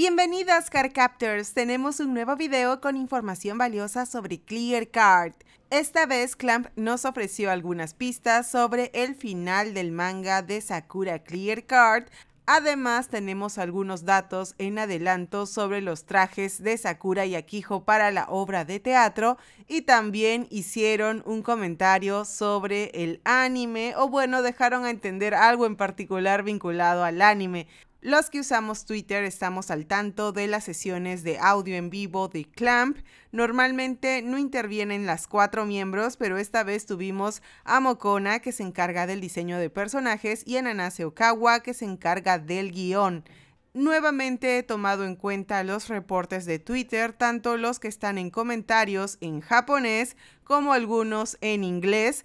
Bienvenidas Captors. tenemos un nuevo video con información valiosa sobre Clear Card. Esta vez Clamp nos ofreció algunas pistas sobre el final del manga de Sakura Clear Card. Además tenemos algunos datos en adelanto sobre los trajes de Sakura y Akijo para la obra de teatro y también hicieron un comentario sobre el anime o bueno dejaron a entender algo en particular vinculado al anime. Los que usamos Twitter estamos al tanto de las sesiones de audio en vivo de Clamp. Normalmente no intervienen las cuatro miembros, pero esta vez tuvimos a Mokona, que se encarga del diseño de personajes, y a Nanase Okawa, que se encarga del guión. Nuevamente he tomado en cuenta los reportes de Twitter, tanto los que están en comentarios en japonés como algunos en inglés,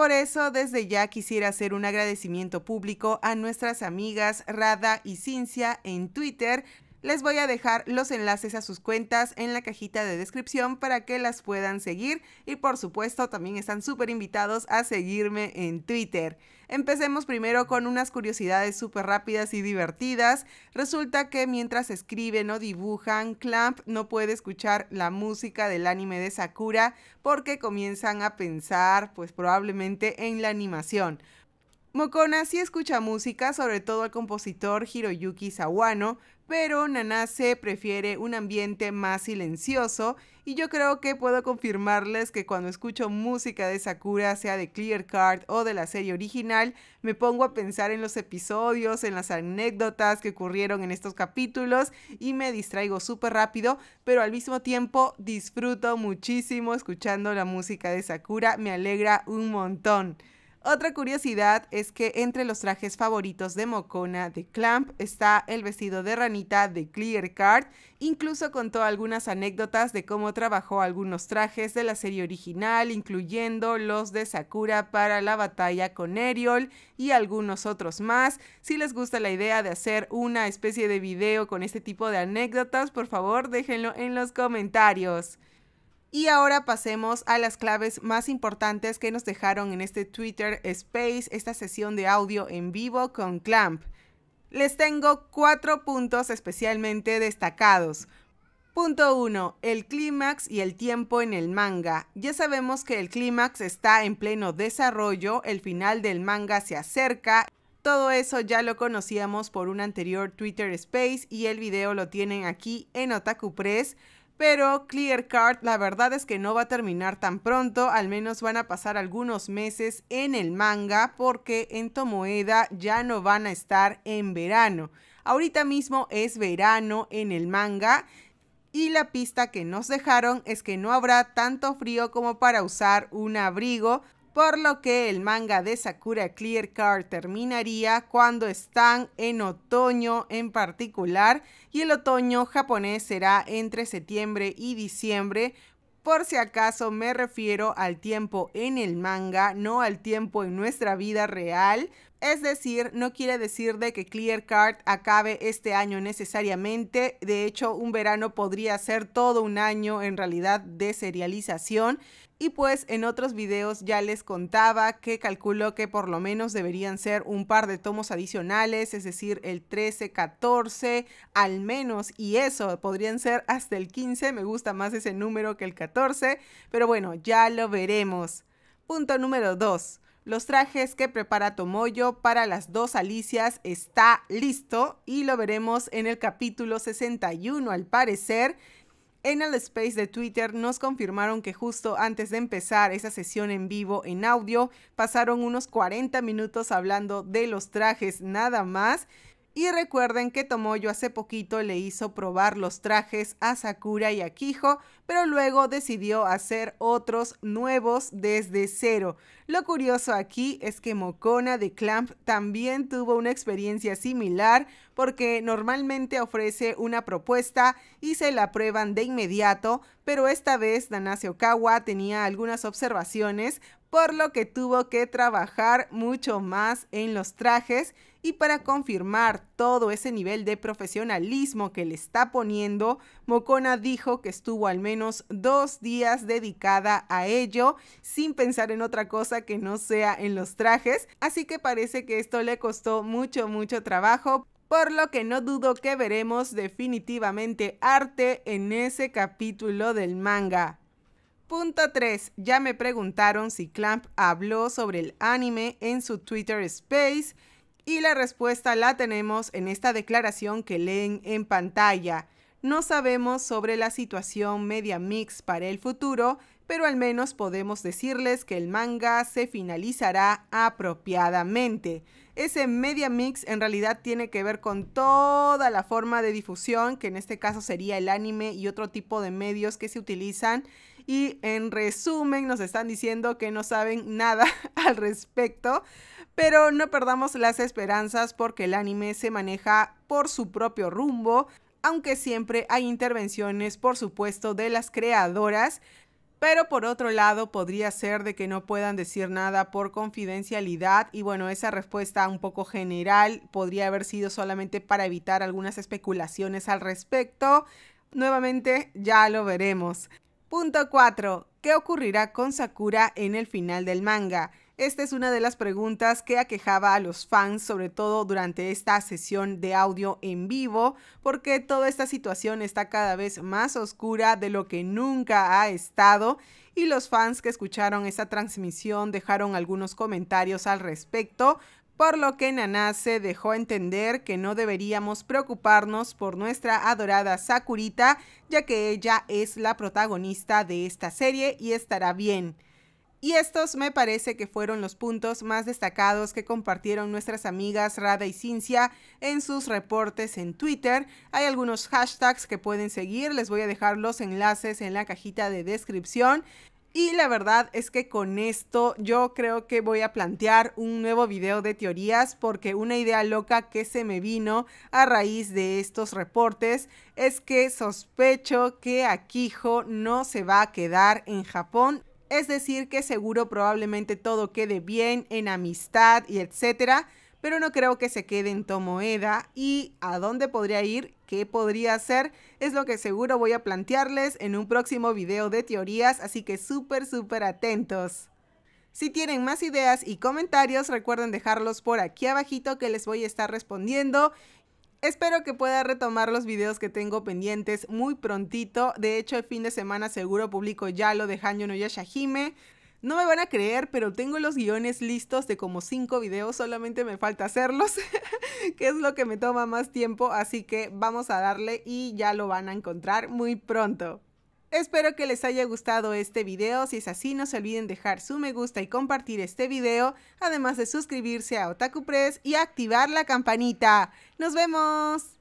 por eso, desde ya quisiera hacer un agradecimiento público a nuestras amigas Rada y Cincia en Twitter, les voy a dejar los enlaces a sus cuentas en la cajita de descripción para que las puedan seguir y por supuesto también están súper invitados a seguirme en Twitter. Empecemos primero con unas curiosidades súper rápidas y divertidas. Resulta que mientras escriben o dibujan, Clamp no puede escuchar la música del anime de Sakura porque comienzan a pensar pues probablemente en la animación. Mokona sí escucha música, sobre todo al compositor Hiroyuki Sawano, pero Nanase prefiere un ambiente más silencioso y yo creo que puedo confirmarles que cuando escucho música de Sakura, sea de Clear Card o de la serie original, me pongo a pensar en los episodios, en las anécdotas que ocurrieron en estos capítulos y me distraigo súper rápido, pero al mismo tiempo disfruto muchísimo escuchando la música de Sakura, me alegra un montón. Otra curiosidad es que entre los trajes favoritos de Mocona de Clamp está el vestido de ranita de Clear Card. Incluso contó algunas anécdotas de cómo trabajó algunos trajes de la serie original, incluyendo los de Sakura para la batalla con Eriol y algunos otros más. Si les gusta la idea de hacer una especie de video con este tipo de anécdotas, por favor déjenlo en los comentarios. Y ahora pasemos a las claves más importantes que nos dejaron en este Twitter Space, esta sesión de audio en vivo con Clamp. Les tengo cuatro puntos especialmente destacados. Punto 1. El clímax y el tiempo en el manga. Ya sabemos que el clímax está en pleno desarrollo, el final del manga se acerca. Todo eso ya lo conocíamos por un anterior Twitter Space y el video lo tienen aquí en Otaku Press pero Clear Card la verdad es que no va a terminar tan pronto, al menos van a pasar algunos meses en el manga porque en Tomoeda ya no van a estar en verano. Ahorita mismo es verano en el manga y la pista que nos dejaron es que no habrá tanto frío como para usar un abrigo, por lo que el manga de Sakura Clear Card terminaría cuando están en otoño en particular y el otoño japonés será entre septiembre y diciembre. Por si acaso me refiero al tiempo en el manga, no al tiempo en nuestra vida real, es decir, no quiere decir de que Clear Card acabe este año necesariamente. De hecho, un verano podría ser todo un año en realidad de serialización. Y pues en otros videos ya les contaba que calculo que por lo menos deberían ser un par de tomos adicionales, es decir, el 13, 14 al menos, y eso podrían ser hasta el 15, me gusta más ese número que el 14, pero bueno, ya lo veremos. Punto número 2. Los trajes que prepara Tomoyo para las dos Alicias está listo y lo veremos en el capítulo 61 al parecer. En el space de Twitter nos confirmaron que justo antes de empezar esa sesión en vivo en audio pasaron unos 40 minutos hablando de los trajes nada más. Y recuerden que Tomoyo hace poquito le hizo probar los trajes a Sakura y a Kijo pero luego decidió hacer otros nuevos desde cero. Lo curioso aquí es que Mocona de Clamp también tuvo una experiencia similar porque normalmente ofrece una propuesta y se la aprueban de inmediato, pero esta vez Danase Okawa tenía algunas observaciones por lo que tuvo que trabajar mucho más en los trajes y para confirmar todo ese nivel de profesionalismo que le está poniendo, Mocona dijo que estuvo al menos dos días dedicada a ello, sin pensar en otra cosa que no sea en los trajes, así que parece que esto le costó mucho, mucho trabajo, por lo que no dudo que veremos definitivamente arte en ese capítulo del manga. Punto 3. Ya me preguntaron si Clamp habló sobre el anime en su Twitter Space. Y la respuesta la tenemos en esta declaración que leen en pantalla. No sabemos sobre la situación media mix para el futuro, pero al menos podemos decirles que el manga se finalizará apropiadamente. Ese media mix en realidad tiene que ver con toda la forma de difusión, que en este caso sería el anime y otro tipo de medios que se utilizan. Y en resumen nos están diciendo que no saben nada al respecto, pero no perdamos las esperanzas porque el anime se maneja por su propio rumbo, aunque siempre hay intervenciones, por supuesto, de las creadoras, pero por otro lado podría ser de que no puedan decir nada por confidencialidad y bueno, esa respuesta un poco general podría haber sido solamente para evitar algunas especulaciones al respecto. Nuevamente ya lo veremos. Punto 4. ¿Qué ocurrirá con Sakura en el final del manga? Esta es una de las preguntas que aquejaba a los fans, sobre todo durante esta sesión de audio en vivo, porque toda esta situación está cada vez más oscura de lo que nunca ha estado y los fans que escucharon esta transmisión dejaron algunos comentarios al respecto, por lo que Nanase dejó entender que no deberíamos preocuparnos por nuestra adorada Sakurita, ya que ella es la protagonista de esta serie y estará bien. Y estos me parece que fueron los puntos más destacados que compartieron nuestras amigas Rada y Cincia en sus reportes en Twitter. Hay algunos hashtags que pueden seguir, les voy a dejar los enlaces en la cajita de descripción. Y la verdad es que con esto yo creo que voy a plantear un nuevo video de teorías porque una idea loca que se me vino a raíz de estos reportes es que sospecho que Akijo no se va a quedar en Japón es decir, que seguro probablemente todo quede bien en amistad y etcétera, pero no creo que se quede en Tomoeda y a dónde podría ir, qué podría hacer, es lo que seguro voy a plantearles en un próximo video de teorías, así que súper, súper atentos. Si tienen más ideas y comentarios, recuerden dejarlos por aquí abajito que les voy a estar respondiendo Espero que pueda retomar los videos que tengo pendientes muy prontito. De hecho, el fin de semana seguro publico ya lo de Hanyo no Yashahime. No me van a creer, pero tengo los guiones listos de como 5 videos, solamente me falta hacerlos, que es lo que me toma más tiempo, así que vamos a darle y ya lo van a encontrar muy pronto. Espero que les haya gustado este video, si es así no se olviden dejar su me gusta y compartir este video, además de suscribirse a Otaku Press y activar la campanita. ¡Nos vemos!